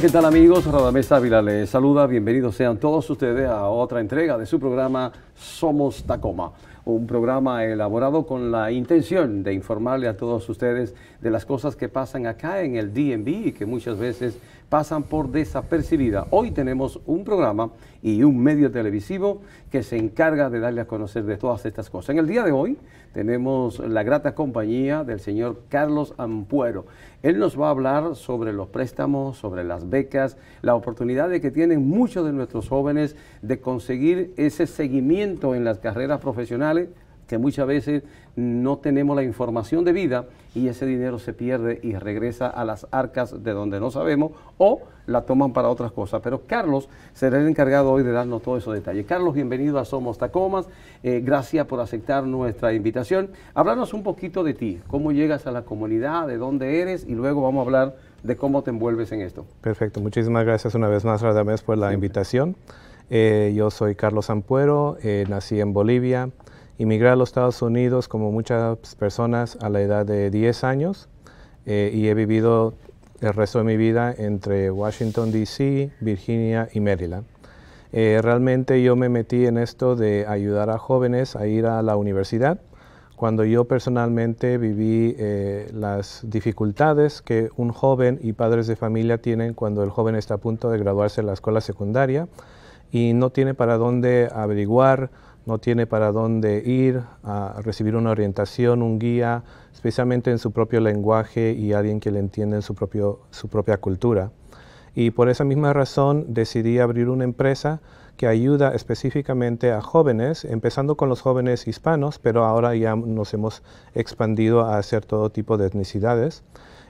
¿qué tal amigos? Radamés Ávila les saluda. Bienvenidos sean todos ustedes a otra entrega de su programa Somos Tacoma. Un programa elaborado con la intención de informarle a todos ustedes de las cosas que pasan acá en el DMV y que muchas veces pasan por desapercibida. Hoy tenemos un programa y un medio televisivo que se encarga de darle a conocer de todas estas cosas. En el día de hoy tenemos la grata compañía del señor Carlos Ampuero. Él nos va a hablar sobre los préstamos, sobre las becas, la oportunidad de que tienen muchos de nuestros jóvenes de conseguir ese seguimiento en las carreras profesionales que muchas veces no tenemos la información de vida y ese dinero se pierde y regresa a las arcas de donde no sabemos o la toman para otras cosas. Pero Carlos será el encargado hoy de darnos todos esos detalles. Carlos, bienvenido a Somos Tacomas. Eh, gracias por aceptar nuestra invitación. Hablarnos un poquito de ti, cómo llegas a la comunidad, de dónde eres y luego vamos a hablar de cómo te envuelves en esto. Perfecto. Muchísimas gracias una vez más, Radamés, por la invitación. Eh, yo soy Carlos Ampuero, eh, nací en Bolivia. Inmigré a los Estados Unidos como muchas personas a la edad de 10 años eh, y he vivido el resto de mi vida entre Washington, D.C., Virginia y Maryland. Eh, realmente yo me metí en esto de ayudar a jóvenes a ir a la universidad cuando yo personalmente viví eh, las dificultades que un joven y padres de familia tienen cuando el joven está a punto de graduarse de la escuela secundaria y no tiene para dónde averiguar no tiene para dónde ir, a recibir una orientación, un guía, especialmente en su propio lenguaje y alguien que le entienda en su, propio, su propia cultura. Y por esa misma razón decidí abrir una empresa que ayuda específicamente a jóvenes, empezando con los jóvenes hispanos, pero ahora ya nos hemos expandido a hacer todo tipo de etnicidades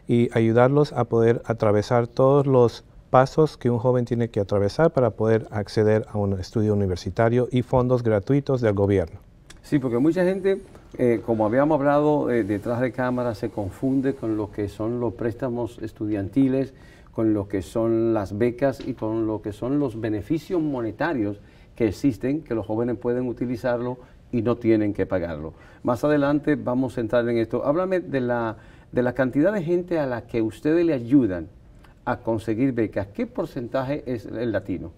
y ayudarlos a poder atravesar todos los pasos que un joven tiene que atravesar para poder acceder a un estudio universitario y fondos gratuitos del gobierno. Sí, porque mucha gente, eh, como habíamos hablado eh, detrás de cámara, se confunde con lo que son los préstamos estudiantiles, con lo que son las becas y con lo que son los beneficios monetarios que existen, que los jóvenes pueden utilizarlo y no tienen que pagarlo. Más adelante vamos a entrar en esto. Háblame de de la cantidad de gente a la que ustedes le ayudan a conseguir becas. ¿Qué porcentaje es el latino?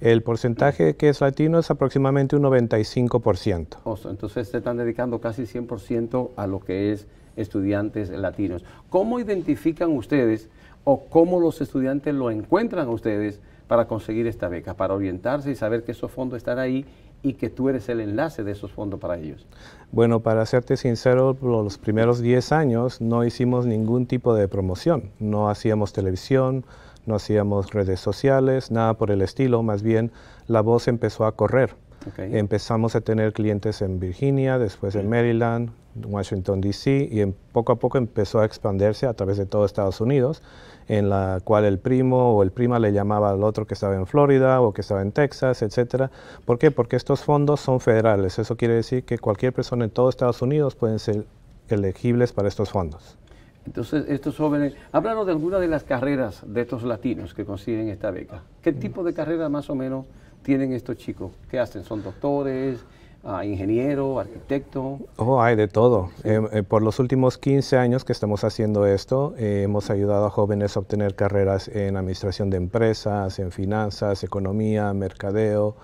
El porcentaje que es latino es aproximadamente un 95%. O sea, entonces se están dedicando casi 100% a lo que es estudiantes latinos. ¿Cómo identifican ustedes o cómo los estudiantes lo encuentran ustedes para conseguir esta beca, para orientarse y saber que esos fondos están ahí y que tú eres el enlace de esos fondos para ellos? Bueno, para serte sincero, los primeros 10 años no hicimos ningún tipo de promoción. No hacíamos televisión, no hacíamos redes sociales, nada por el estilo. Más bien, la voz empezó a correr. Empezamos a tener clientes en Virginia, después en mm. Maryland, Washington, D.C., y em, poco a poco empezó a expandirse a través de todo Estados Unidos, en la cual el primo o el prima le llamaba al otro que estaba en Florida o que estaba en Texas, etc. ¿Por qué? Porque estos fondos son federales. Eso quiere decir que cualquier persona en todo Estados Unidos pueden ser elegibles para estos fondos. Entonces, estos jóvenes, háblanos de alguna de las carreras de estos latinos que consiguen esta beca. ¿Qué mm. tipo de carrera más o menos tienen estos chicos? ¿Qué hacen? ¿Son doctores? Ah, ingeniero, arquitecto. Oh, hay de todo. Eh, eh, por los últimos 15 años que estamos haciendo esto, eh, hemos ayudado a jóvenes a obtener carreras en administración de empresas, en finanzas, economía, mercadeo,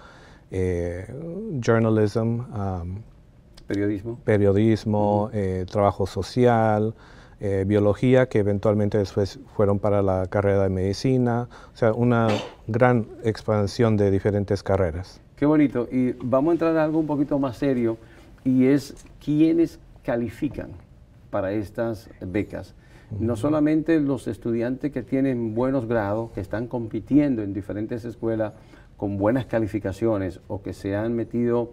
journalism, periodismo, periodismo trabajo social. Eh, biología, que eventualmente después fueron para la carrera de medicina, o sea, una gran expansión de diferentes carreras. Qué bonito. Y vamos a entrar a algo un poquito más serio, y es quiénes califican para estas becas. No solamente los estudiantes que tienen buenos grados, que están compitiendo en diferentes escuelas con buenas calificaciones o que se han metido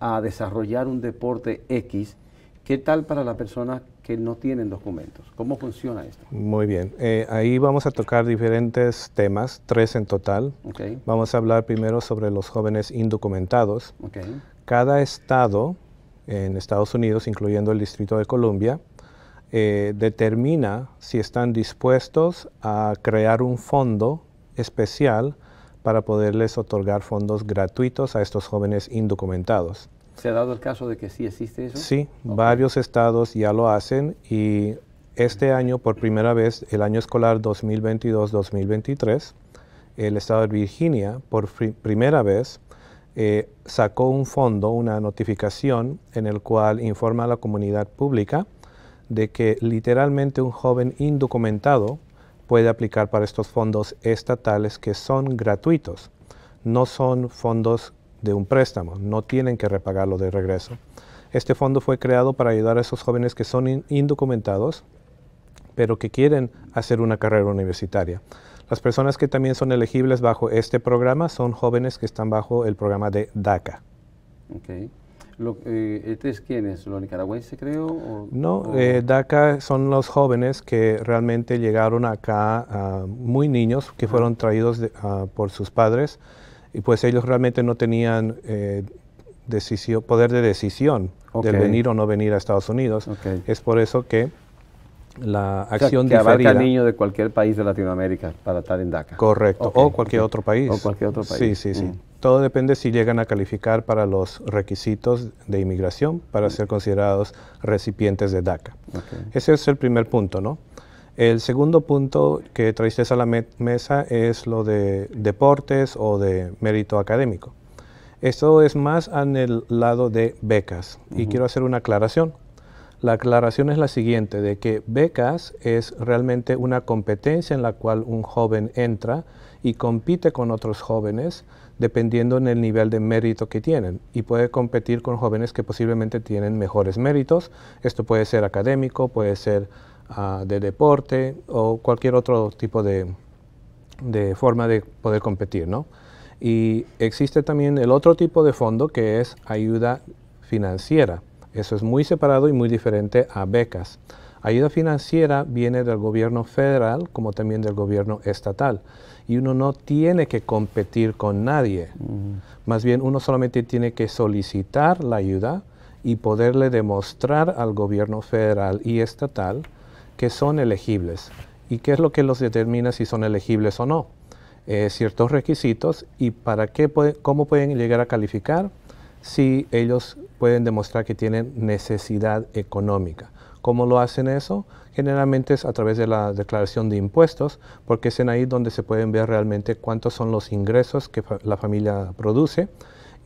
a desarrollar un deporte X, ¿qué tal para la persona que no tienen documentos. ¿Cómo funciona esto? Muy bien. Eh, ahí vamos a tocar diferentes temas, tres en total. Vamos a hablar primero sobre los jóvenes indocumentados. Okay. Cada estado en Estados Unidos, incluyendo el Distrito de Columbia, eh, determina si están dispuestos a crear un fondo especial para poderles otorgar fondos gratuitos a estos jóvenes indocumentados. ¿Se ha dado el caso de que sí existe eso? Sí, varios estados ya lo hacen y este año, por primera vez, el año escolar 2022-2023, el estado de Virginia, por primera vez, eh, sacó un fondo, una notificación en el cual informa a la comunidad pública de que literalmente un joven indocumentado puede aplicar para estos fondos estatales que son gratuitos. No son fondos de un préstamo, no tienen que repagarlo de regreso. Este fondo fue creado para ayudar a esos jóvenes que son indocumentados, pero que quieren hacer una carrera universitaria. Las personas que también son elegibles bajo este programa son jóvenes que están bajo el programa de DACA. Okay. Lo, eh, ¿Este es ¿Los nicaragüenses, creo? no, eh, DACA son los jóvenes que realmente llegaron acá ah, muy niños, que fueron traídos ah, por sus padres y pues ellos realmente no tenían eh, poder de decisión de venir o no venir a Estados Unidos. Es por eso que la acción de sea, que de cualquier país de Latinoamérica para estar en DACA. Correcto, o cualquier otro país. O cualquier otro país. Sí, sí, sí. Mm. Todo depende si llegan a calificar para los requisitos de inmigración para mm. ser considerados recipientes de DACA. Ese es el primer punto, ¿no? El segundo punto que traíste a la mesa es lo de deportes o de mérito académico. Esto es más en el lado de becas y quiero hacer una aclaración. La aclaración es la siguiente, de que becas es realmente una competencia en la cual un joven entra y compite con otros jóvenes dependiendo en el nivel de mérito que tienen y puede competir con jóvenes que posiblemente tienen mejores méritos. Esto puede ser académico, puede ser de deporte o cualquier otro tipo de, forma de poder competir. ¿no? Y existe también el otro tipo de fondo que es ayuda financiera. Eso es muy separado y muy diferente a becas. Ayuda financiera viene del gobierno federal como también del gobierno estatal. Y uno no tiene que competir con nadie. Mm. Más bien uno solamente tiene que solicitar la ayuda y poderle demostrar al gobierno federal y estatal que son elegibles. ¿Y qué es lo que los determina si son elegibles o no? Eh, ciertos requisitos y para qué cómo pueden llegar a calificar si ellos pueden demostrar que tienen necesidad económica. ¿Cómo lo hacen eso? Generalmente es a través de la declaración de impuestos, porque es en ahí donde se pueden ver realmente cuántos son los ingresos que la familia produce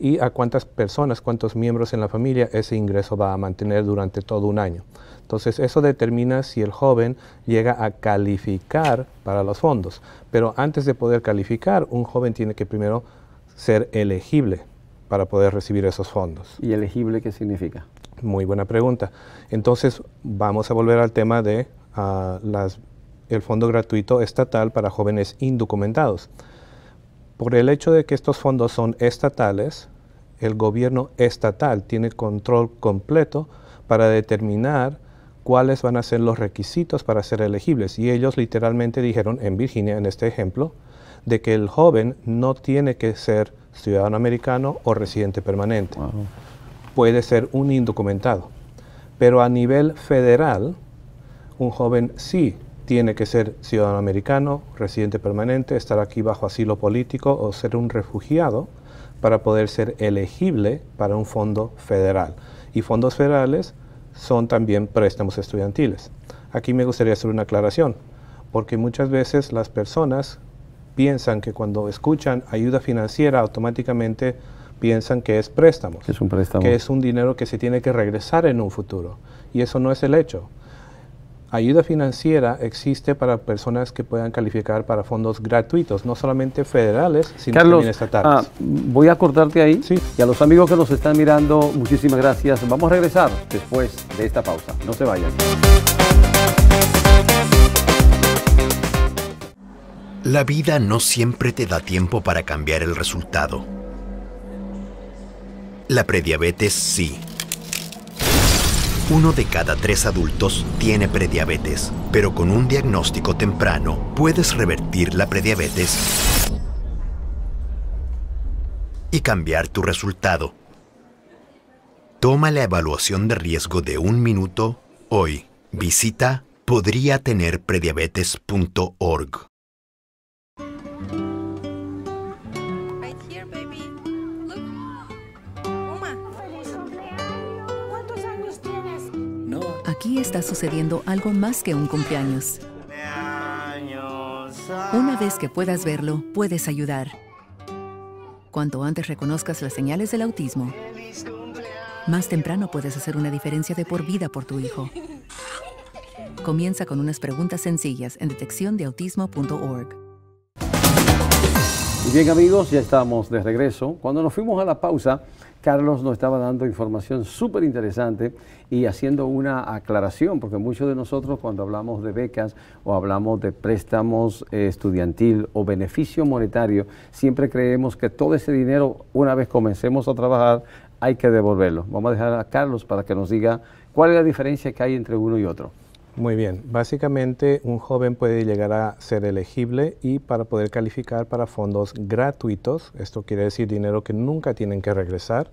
y a cuántas personas, cuántos miembros en la familia ese ingreso va a mantener durante todo un año. Entonces eso determina si el joven llega a calificar para los fondos. Pero antes de poder calificar, un joven tiene que primero ser elegible para poder recibir esos fondos. ¿Y elegible qué significa? Muy buena pregunta. Entonces vamos a volver al tema de ah, el fondo gratuito estatal para jóvenes indocumentados. Por el hecho de que estos fondos son estatales, el gobierno estatal tiene control completo para determinar cuáles van a ser los requisitos para ser elegibles. Y ellos literalmente dijeron en Virginia, en este ejemplo, de que el joven no tiene que ser ciudadano americano o residente permanente. Puede ser un indocumentado. Pero a nivel federal, un joven sí tiene que ser ciudadano americano, residente permanente, estar aquí bajo asilo político o ser un refugiado para poder ser elegible para un fondo federal. Y fondos federales son también préstamos estudiantiles. Aquí me gustaría hacer una aclaración, porque muchas veces las personas piensan que cuando escuchan ayuda financiera automáticamente piensan que es préstamo, préstamo, que es un dinero que se tiene que regresar en un futuro. Y eso no es el hecho. Ayuda financiera existe para personas que puedan calificar para fondos gratuitos, no solamente federales, sino también estatales. Ah, voy a cortarte ahí. Sí. Y a los amigos que nos están mirando, muchísimas gracias. Vamos a regresar después de esta pausa. No se vayan. La vida no siempre te da tiempo para cambiar el resultado. La prediabetes sí uno de cada tres adultos tiene prediabetes, pero con un diagnóstico temprano puedes revertir la prediabetes y cambiar tu resultado. Toma la evaluación de riesgo de un minuto hoy. Visita tener prediabetes.org. está sucediendo algo más que un cumpleaños. Una vez que puedas verlo, puedes ayudar. Cuanto antes reconozcas las señales del autismo, más temprano puedes hacer una diferencia de por vida por tu hijo. Comienza con unas preguntas sencillas en detecciondeautismo.org. Bien amigos, ya estamos de regreso. Cuando nos fuimos a la pausa, Carlos nos estaba dando información súper interesante y haciendo una aclaración, porque muchos de nosotros cuando hablamos de becas o hablamos de préstamos eh, estudiantil o beneficio monetario, siempre creemos que todo ese dinero, una vez comencemos a trabajar, hay que devolverlo. Vamos a dejar a Carlos para que nos diga cuál es la diferencia que hay entre uno y otro. Muy bien, básicamente un joven puede llegar a ser elegible y para poder calificar para fondos gratuitos, esto quiere decir dinero que nunca tienen que regresar,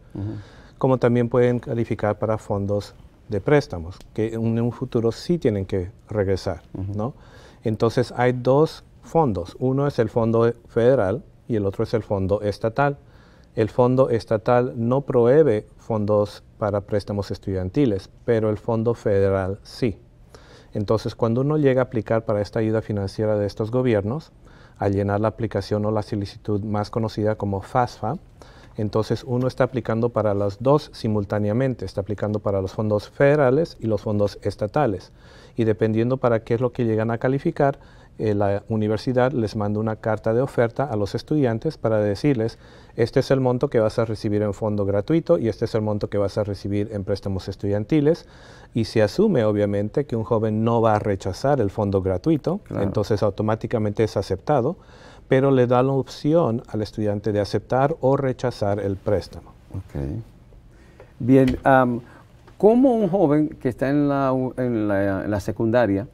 como también pueden calificar para fondos de préstamos, que en un futuro sí tienen que regresar, Entonces hay dos fondos, uno es el fondo federal y el otro es el fondo estatal. El fondo estatal no prohíbe fondos para préstamos estudiantiles, pero el fondo federal sí. Entonces, cuando uno llega a aplicar para esta ayuda financiera de estos gobiernos, al llenar la aplicación o la solicitud más conocida como FASFA, entonces uno está aplicando para las dos simultáneamente, está aplicando para los fondos federales y los fondos estatales. Y dependiendo para qué es lo que llegan a calificar, eh, la universidad les manda una carta de oferta a los estudiantes para decirles este es el monto que vas a recibir en fondo gratuito y este es el monto que vas a recibir en préstamos estudiantiles. Y se asume, obviamente, que un joven no va a rechazar el fondo gratuito, entonces automáticamente es aceptado, pero le da la opción al estudiante de aceptar o rechazar el préstamo. Bien, ¿cómo un joven que está en la, secundaria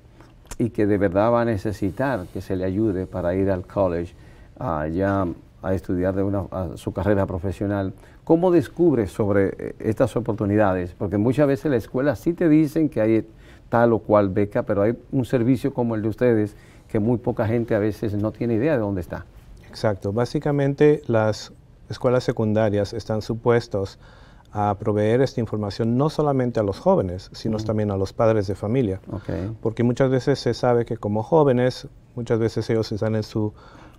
y que de verdad va a necesitar que se le ayude para ir al college, allá... Ah, ya a estudiar de una, su carrera profesional. ¿Cómo descubres sobre eh, estas oportunidades? Porque muchas veces la escuela sí te dicen que hay tal o cual beca, pero hay un servicio como el de ustedes que muy poca gente a veces no tiene idea de dónde está. Exacto. Básicamente las escuelas secundarias están supuestos a proveer esta información no solamente a los jóvenes, sino también a los padres de familia. Porque muchas veces se sabe que como jóvenes, muchas veces ellos están en su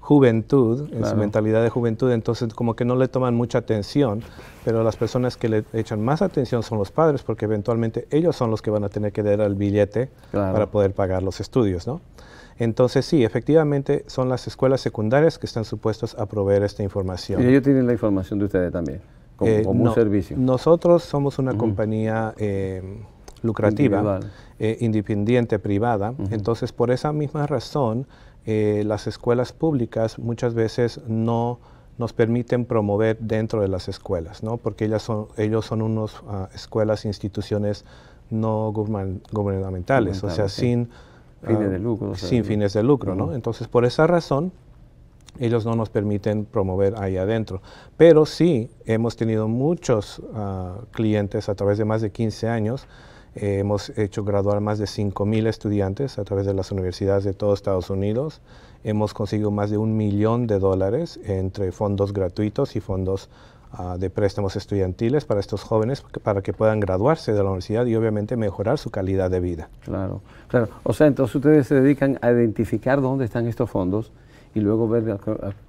juventud, en su mentalidad de juventud, entonces como que no le toman mucha atención, pero las personas que le echan más atención son los padres, porque eventualmente ellos son los que van a tener que dar el billete para poder pagar los estudios, ¿no? Entonces sí, efectivamente son las escuelas secundarias que están supuestas a proveer esta información. Y ellos tienen la información de ustedes también, como, eh, un servicio. Nosotros somos una compañía eh, lucrativa, eh, independiente, privada, entonces por esa misma razón eh, las escuelas públicas muchas veces no nos permiten promover dentro de las escuelas, ¿no? porque ellas son, ellos son unas ah, escuelas, instituciones no gubernamentales, o sea, sin... fines de lucro. sin fines de lucro, Entonces, por esa razón, ellos no nos permiten promover ahí adentro. Pero sí, hemos tenido muchos ah, clientes a través de más de 15 años eh, hemos hecho graduar más de 5.000 estudiantes a través de las universidades de todos Estados Unidos. Hemos conseguido más de un millón de dólares entre fondos gratuitos y fondos ah, de préstamos estudiantiles para estos jóvenes para que puedan graduarse de la universidad y obviamente mejorar su calidad de vida. Claro, claro. O sea, entonces ustedes se dedican a identificar dónde están estos fondos y luego ver de,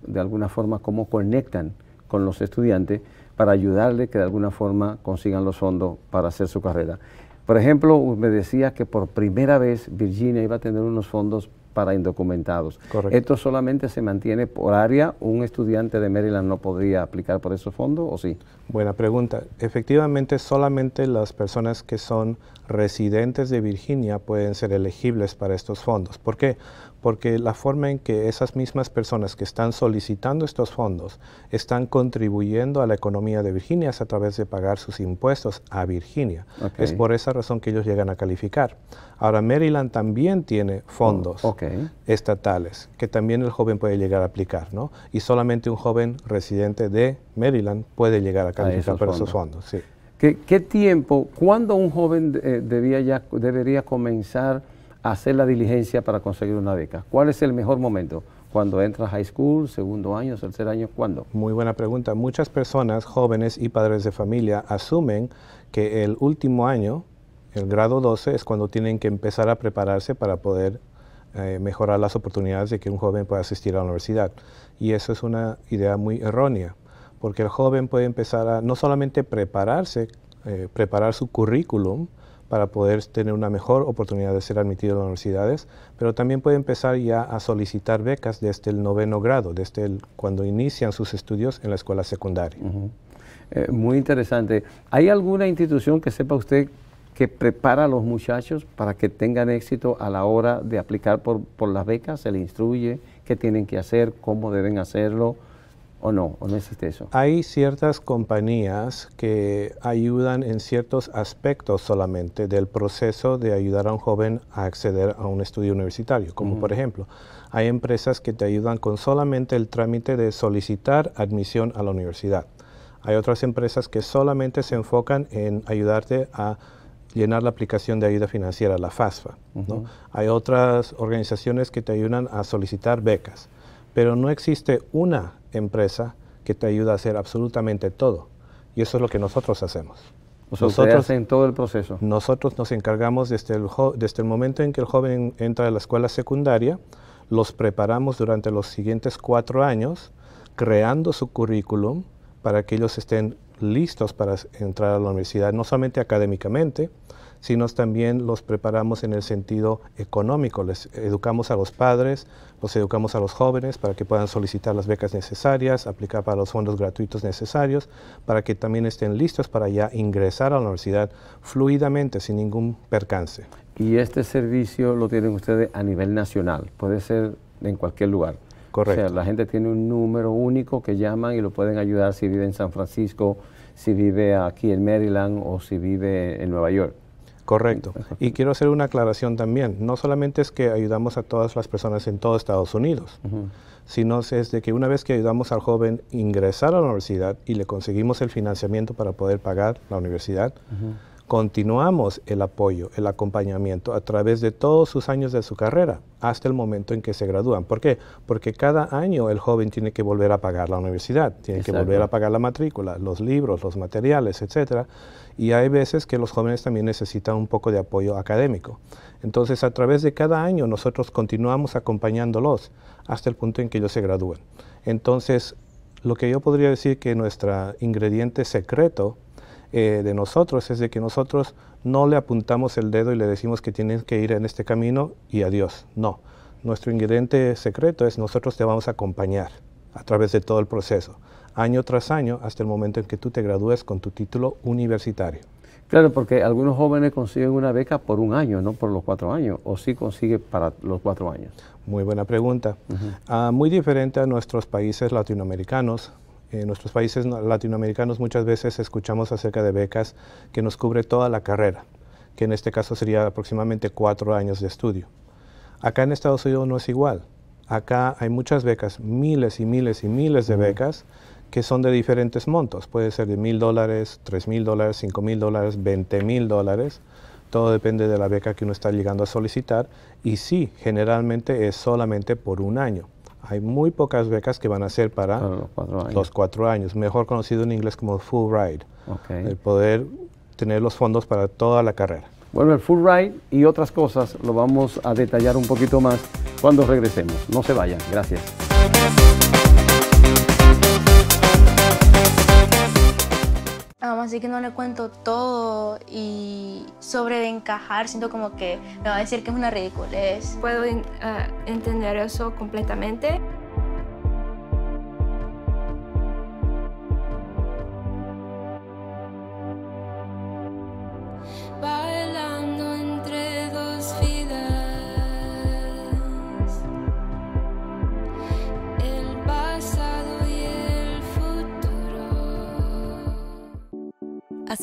de alguna forma cómo conectan con los estudiantes para ayudarle que de alguna forma consigan los fondos para hacer su carrera. Por ejemplo, me decía que por primera vez Virginia iba a tener unos fondos para indocumentados. Correcto. ¿Esto solamente se mantiene por área? ¿Un estudiante de Maryland no podría aplicar por esos fondos o sí? Buena pregunta. Efectivamente, solamente las personas que son residentes de Virginia pueden ser elegibles para estos fondos. ¿Por qué? porque la forma en que esas mismas personas que están solicitando estos fondos están contribuyendo a la economía de Virginia es a través de pagar sus impuestos a Virginia. Es por esa razón que ellos llegan a calificar. Ahora, Maryland también tiene fondos oh, estatales que también el joven puede llegar a aplicar, Y solamente un joven residente de Maryland puede llegar a calificar por esos fondos. ¿Qué, tiempo, cuándo un joven eh, debería ya, debería comenzar? hacer la diligencia para conseguir una beca? ¿Cuál es el mejor momento? cuando entras a high school, segundo año, tercer año, ¿cuándo? Muy buena pregunta. Muchas personas, jóvenes y padres de familia, asumen que el último año, el grado 12, es cuando tienen que empezar a prepararse para poder eh, mejorar las oportunidades de que un joven pueda asistir a la universidad. Y eso es una idea muy errónea, porque el joven puede empezar a no solamente prepararse, eh, preparar su currículum, para poder tener una mejor oportunidad de ser admitido a las universidades, pero también puede empezar ya a solicitar becas desde el noveno grado, desde el, cuando inician sus estudios en la escuela secundaria. Eh, muy interesante. ¿Hay alguna institución que sepa usted que prepara a los muchachos para que tengan éxito a la hora de aplicar por, por las becas? ¿Se le instruye qué tienen que hacer, cómo deben hacerlo? ¿O no? ¿O no existe eso? Hay ciertas compañías que ayudan en ciertos aspectos solamente del proceso de ayudar a un joven a acceder a un estudio universitario. Como por ejemplo, hay empresas que te ayudan con solamente el trámite de solicitar admisión a la universidad. Hay otras empresas que solamente se enfocan en ayudarte a llenar la aplicación de ayuda financiera, la FASFA. Hay otras organizaciones que te ayudan a solicitar becas, pero no existe una empresa que te ayuda a hacer absolutamente todo. Y eso es lo que nosotros hacemos. nosotros en todo el proceso. Nosotros nos encargamos desde desde el momento en que el joven entra a la escuela secundaria, los preparamos durante los siguientes cuatro años, creando su currículum para que ellos estén listos para entrar a la universidad, no solamente académicamente, sino también los preparamos en el sentido económico. Les educamos a los padres, los educamos a los jóvenes para que puedan solicitar las becas necesarias, aplicar para los fondos gratuitos necesarios, para que también estén listos para ya ingresar a la universidad fluidamente, sin ningún percance. Y este servicio lo tienen ustedes a nivel nacional, puede ser en cualquier lugar. Correcto. O sea, la gente tiene un número único que llaman y lo pueden ayudar si vive en San Francisco, si vive aquí en Maryland o si vive en Nueva York. Correcto. Y quiero hacer una aclaración también. No solamente es que ayudamos a todas las personas en todo Estados Unidos, sino es de que una vez que ayudamos al joven a ingresar a la universidad y le conseguimos el financiamiento para poder pagar la universidad, Continuamos el apoyo, el acompañamiento a través de todos sus años de su carrera hasta el momento en que se gradúan. ¿Por qué? Porque cada año el joven tiene que volver a pagar la universidad, tiene que volver a pagar la matrícula, los libros, los materiales, etc. Y hay veces que los jóvenes también necesitan un poco de apoyo académico. Entonces, a través de cada año nosotros continuamos acompañándolos hasta el punto en que ellos se gradúen. Entonces, lo que yo podría decir que nuestro ingrediente secreto eh, de nosotros, es de que nosotros no le apuntamos el dedo y le decimos que tienes que ir en este camino y adiós. No, nuestro ingrediente secreto es nosotros te vamos a acompañar a través de todo el proceso, año tras año, hasta el momento en que tú te gradúes con tu título universitario. Claro, porque algunos jóvenes consiguen una beca por un año, no por los cuatro años, o sí consigue para los cuatro años. Muy buena pregunta. Ah, muy diferente a nuestros países latinoamericanos, en nuestros países latinoamericanos muchas veces escuchamos acerca de becas que nos cubre toda la carrera, que en este caso sería aproximadamente cuatro años de estudio. Acá en Estados Unidos no es igual. Acá hay muchas becas, miles y miles y miles de becas que son de diferentes montos. Puede ser de mil dólares, tres mil dólares, cinco mil dólares, veinte mil dólares. Todo depende de la beca que uno está llegando a solicitar y sí, generalmente es solamente por un año hay muy pocas becas que van a ser para, los, cuatro años. mejor conocido en inglés como full ride, el poder tener los fondos para toda la carrera. Bueno, el full ride y otras cosas lo vamos a detallar un poquito más cuando regresemos. No se vayan, gracias. así que no le cuento todo y sobre de encajar siento como que me va a decir que es una ridiculez. Puedo ah, entender eso completamente.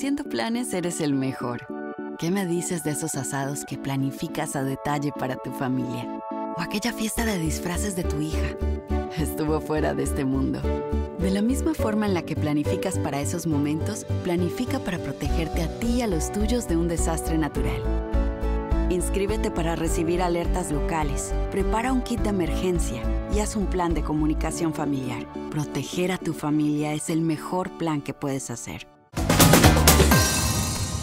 Haciendo planes eres el mejor. ¿Qué me dices de esos asados que planificas a detalle para tu familia? O aquella fiesta de disfraces de tu hija. Estuvo fuera de este mundo. De la misma forma en la que planificas para esos momentos, planifica para protegerte a ti y a los tuyos de un desastre natural. Inscríbete para recibir alertas locales, prepara un kit de emergencia y haz un plan de comunicación familiar. Proteger a tu familia es el mejor plan que puedes hacer.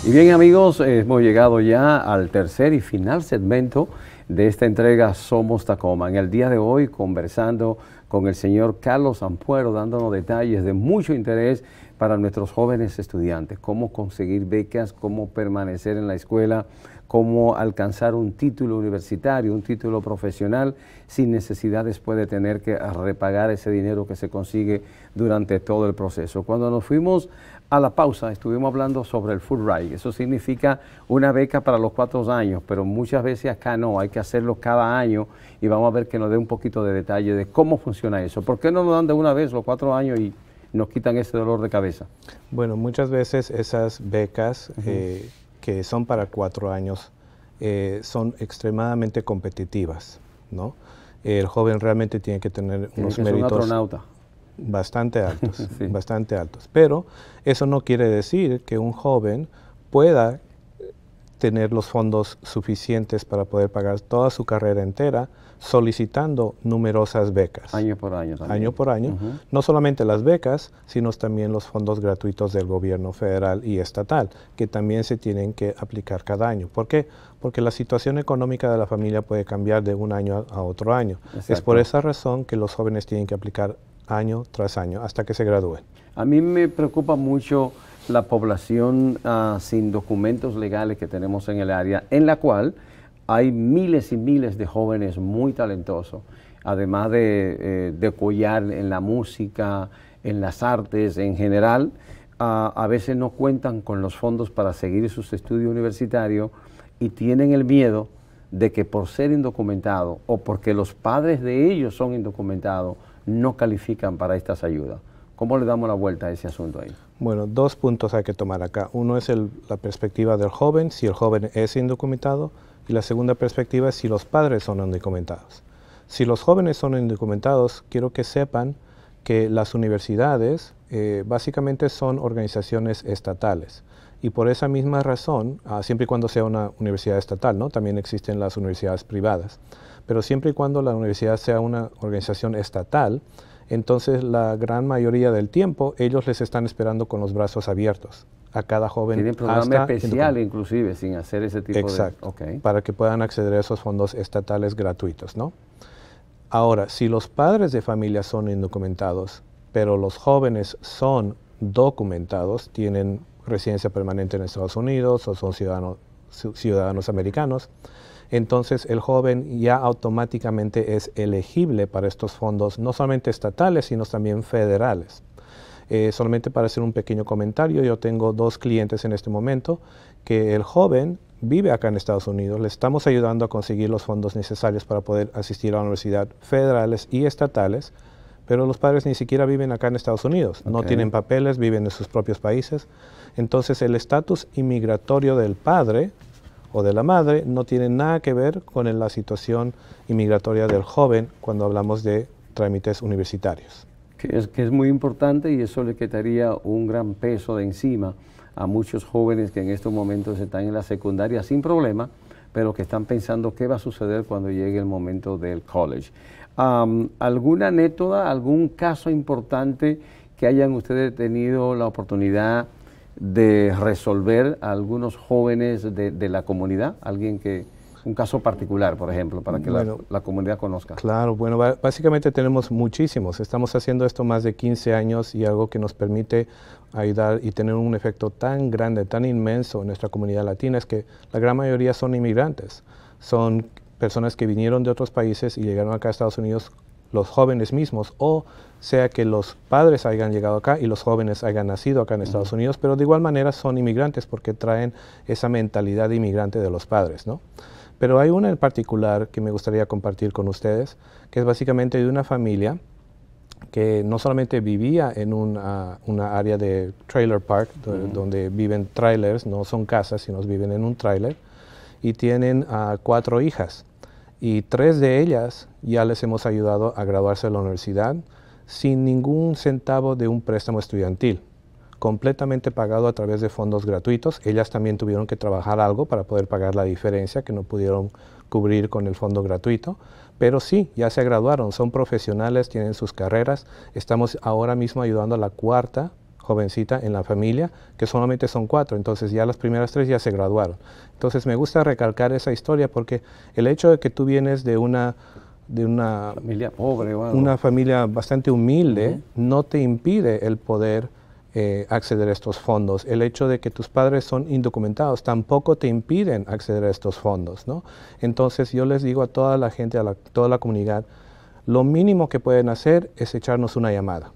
Y bien amigos, hemos llegado ya al tercer y final segmento de esta entrega Somos Tacoma. En el día de hoy conversando con el señor Carlos Ampuero, dándonos detalles de mucho interés para nuestros jóvenes estudiantes, cómo conseguir becas, cómo permanecer en la escuela, cómo alcanzar un título universitario, un título profesional, sin necesidad después de tener que repagar ese dinero que se consigue durante todo el proceso. Cuando nos fuimos a la pausa estuvimos hablando sobre el full ride. Eso significa una beca para los cuatro años, pero muchas veces acá no, hay que hacerlo cada año y vamos a ver que nos dé un poquito de detalle de cómo funciona eso. ¿Por qué no nos dan de una vez los cuatro años y nos quitan ese dolor de cabeza? Bueno, muchas veces esas becas eh, que son para cuatro años eh, son extremadamente competitivas, ¿no? El joven realmente tiene que tener unos méritos. un Bastante altos, bastante altos. Pero eso no quiere decir que un joven pueda eh, tener los fondos suficientes para poder pagar toda su carrera entera solicitando numerosas becas. Año por año Año por año. No solamente las becas, sino también los fondos gratuitos del gobierno federal y estatal, que también se tienen que aplicar cada año. ¿Por qué? Porque la situación económica de la familia puede cambiar de un año a, otro año. Es por esa razón que los jóvenes tienen que aplicar año tras año hasta que se gradúe. A mí me preocupa mucho la población ah, sin documentos legales que tenemos en el área, en la cual hay miles y miles de jóvenes muy talentosos, además de, collar eh, en la música, en las artes en general, ah, a veces no cuentan con los fondos para seguir sus estudios universitarios y tienen el miedo de que por ser indocumentado o porque los padres de ellos son indocumentados, no califican para estas ayudas. ¿Cómo le damos la vuelta a ese asunto ahí? Bueno, dos puntos hay que tomar acá. Uno es la perspectiva del joven, si el joven es indocumentado, y la segunda perspectiva es si los padres son indocumentados. Si los jóvenes son indocumentados, quiero que sepan que las universidades eh, básicamente son organizaciones estatales. Y por esa misma razón, ah, siempre y cuando sea una universidad estatal, ¿no? también existen las universidades privadas. Pero siempre y cuando la universidad sea una organización estatal, entonces la gran mayoría del tiempo ellos les están esperando con los brazos abiertos a cada joven. Tienen programa especial inclusive sin hacer ese tipo de... Okay. Para que puedan acceder a esos fondos estatales gratuitos, ¿no? Ahora, si los padres de familia son indocumentados, pero los jóvenes son documentados, tienen residencia permanente en Estados Unidos o son ciudadanos americanos, entonces el joven ya automáticamente es elegible para estos fondos, no solamente estatales, sino también federales. Eh, solamente para hacer un pequeño comentario, yo tengo dos clientes en este momento que el joven vive acá en Estados Unidos, le estamos ayudando a conseguir los fondos necesarios para poder asistir a la universidad federales y estatales, pero los padres ni siquiera viven acá en Estados Unidos, no tienen papeles, viven en sus propios países. Entonces el estatus inmigratorio del padre o de la madre no tienen nada que ver con la situación inmigratoria del joven cuando hablamos de trámites universitarios. Que es, que es muy importante y eso le quitaría un gran peso de encima a muchos jóvenes que en estos momentos están en la secundaria sin problema, pero que están pensando qué va a suceder cuando llegue el momento del college. ¿Alguna anécdota, algún caso importante que hayan ustedes tenido la oportunidad de resolver a algunos jóvenes de, la comunidad? Alguien que, un caso particular, por ejemplo, para que la, la, comunidad conozca. Claro, bueno, básicamente tenemos muchísimos. Estamos haciendo esto más de 15 años y algo que nos permite ayudar y tener un efecto tan grande, tan inmenso en nuestra comunidad latina es que la gran mayoría son inmigrantes, son personas que vinieron de otros países y llegaron acá a Estados Unidos los jóvenes mismos o sea que los padres hayan llegado acá y los jóvenes hayan nacido acá en Estados Unidos, pero de igual manera son inmigrantes porque traen esa mentalidad inmigrante de los padres, ¿no? Pero hay una en particular que me gustaría compartir con ustedes, que es básicamente de una familia que no solamente vivía en ah, una, área de trailer park, donde viven trailers, no son casas, sino viven en un trailer, y tienen ah, cuatro hijas y tres de ellas ya les hemos ayudado a graduarse de la universidad sin ningún centavo de un préstamo estudiantil, completamente pagado a través de fondos gratuitos. Ellas también tuvieron que trabajar algo para poder pagar la diferencia que no pudieron cubrir con el fondo gratuito, pero sí, ya se graduaron, son profesionales, tienen sus carreras. Estamos ahora mismo ayudando a la cuarta jovencita en la familia, que solamente son cuatro, entonces ya las primeras tres ya se graduaron. Entonces me gusta recalcar esa historia porque el hecho de que tú vienes de una de una familia pobre, una familia bastante humilde, no te impide el poder eh, acceder a estos fondos. El hecho de que tus padres son indocumentados tampoco te impiden acceder a estos fondos, ¿no? Entonces yo les digo a toda la gente, a toda la comunidad, lo mínimo que pueden hacer es echarnos una llamada.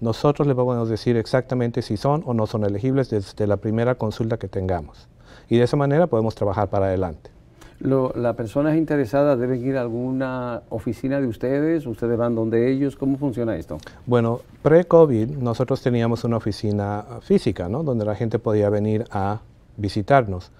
Nosotros le podemos decir exactamente si son o no son elegibles desde la primera consulta que tengamos. Y de esa manera podemos trabajar para adelante. ¿La ¿Las personas interesadas deben ir a alguna oficina de ustedes? ¿Ustedes van donde ellos? ¿Cómo funciona esto? Bueno, pre-COVID nosotros teníamos una oficina física, ¿no? Donde la gente podía venir a visitarnos.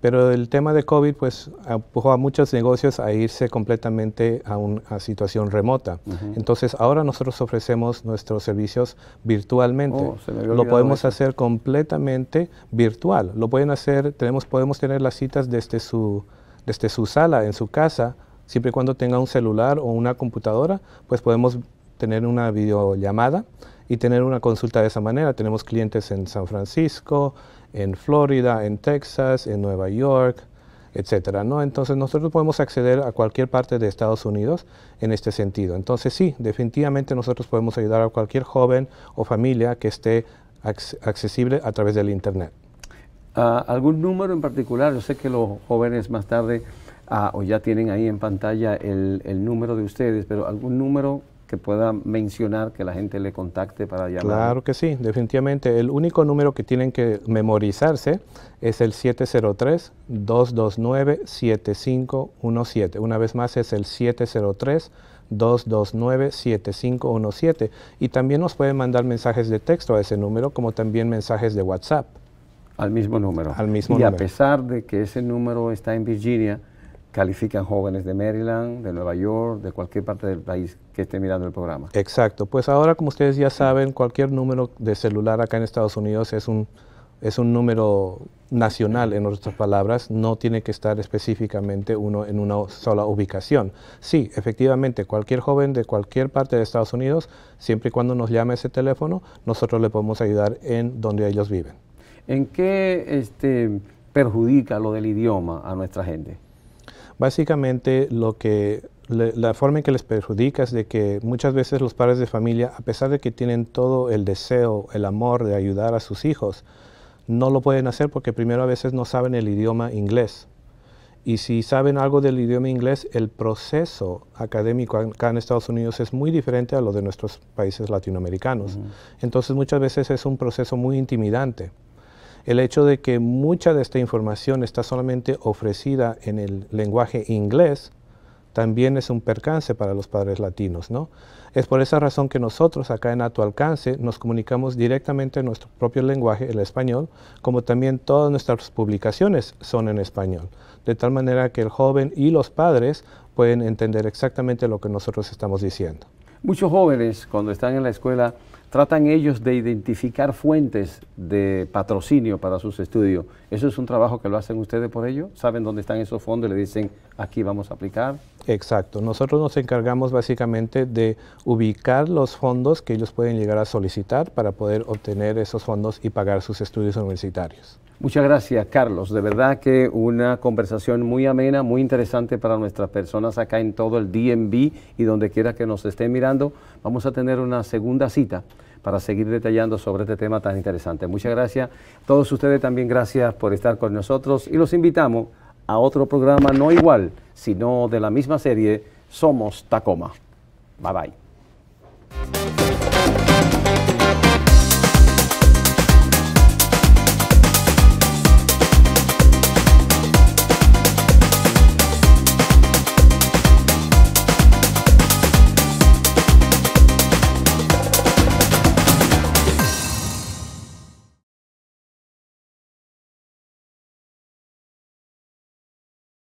Pero el tema de COVID pues empujó a muchos negocios a irse completamente a una situación remota. Entonces ahora nosotros ofrecemos nuestros servicios virtualmente. Oh, lo podemos hacer completamente virtual. Lo pueden hacer, tenemos, podemos tener las citas desde su, desde su sala, en su casa, siempre y cuando tenga un celular o una computadora, pues podemos tener una videollamada y tener una consulta de esa manera. Tenemos clientes en San Francisco, en Florida, en Texas, en Nueva York, etcétera, ¿no? Entonces nosotros podemos acceder a cualquier parte de Estados Unidos en este sentido. Entonces sí, definitivamente nosotros podemos ayudar a cualquier joven o familia que esté accesible a través del Internet. Ah, ¿Algún número en particular? Yo sé que los jóvenes más tarde ah, o ya tienen ahí en pantalla el, el número de ustedes, pero ¿algún número que pueda mencionar, que la gente le contacte para llamar? Claro que sí, definitivamente. El único número que tienen que memorizarse es el 703-229-7517. Una vez más es el 703 229-7517 y también nos pueden mandar mensajes de texto a ese número como también mensajes de WhatsApp. Al mismo número. Al mismo y a pesar de que ese número está en Virginia, califican jóvenes de Maryland, de Nueva York, de cualquier parte del país que esté mirando el programa. Exacto, pues ahora como ustedes ya saben, cualquier número de celular acá en Estados Unidos es un, es un número nacional, en otras palabras, no tiene que estar específicamente uno en una sola ubicación. Sí, efectivamente, cualquier joven de cualquier parte de Estados Unidos, siempre y cuando nos llame ese teléfono, nosotros le podemos ayudar en donde ellos viven. ¿En qué este, perjudica lo del idioma a nuestra gente? Básicamente lo que la forma en que les perjudica es de que muchas veces los padres de familia, a pesar de que tienen todo el deseo, el amor de ayudar a sus hijos, no lo pueden hacer porque primero a veces no saben el idioma inglés. Y si saben algo del idioma inglés, el proceso académico acá en Estados Unidos es muy diferente a lo de nuestros países latinoamericanos. Entonces muchas veces es un proceso muy intimidante el hecho de que mucha de esta información está solamente ofrecida en el lenguaje inglés, también es un percance para los padres latinos, ¿no? Es por esa razón que nosotros acá en A Alcance nos comunicamos directamente en nuestro propio lenguaje, el español, como también todas nuestras publicaciones son en español, de tal manera que el joven y los padres pueden entender exactamente lo que nosotros estamos diciendo. Muchos jóvenes cuando están en la escuela tratan ellos de identificar fuentes de patrocinio para sus estudios. ¿Eso es un trabajo que lo hacen ustedes por ello? ¿Saben dónde están esos fondos y le dicen aquí vamos a aplicar? Exacto. Nosotros nos encargamos básicamente de ubicar los fondos que ellos pueden llegar a solicitar para poder obtener esos fondos y pagar sus estudios universitarios. Muchas gracias, Carlos. De verdad que una conversación muy amena, muy interesante para nuestras personas acá en todo el DMV y donde quiera que nos estén mirando. Vamos a tener una segunda cita para seguir detallando sobre este tema tan interesante. Muchas gracias. Todos ustedes también gracias por estar con nosotros y los invitamos a otro programa no igual, sino de la misma serie, Somos Tacoma. Bye bye.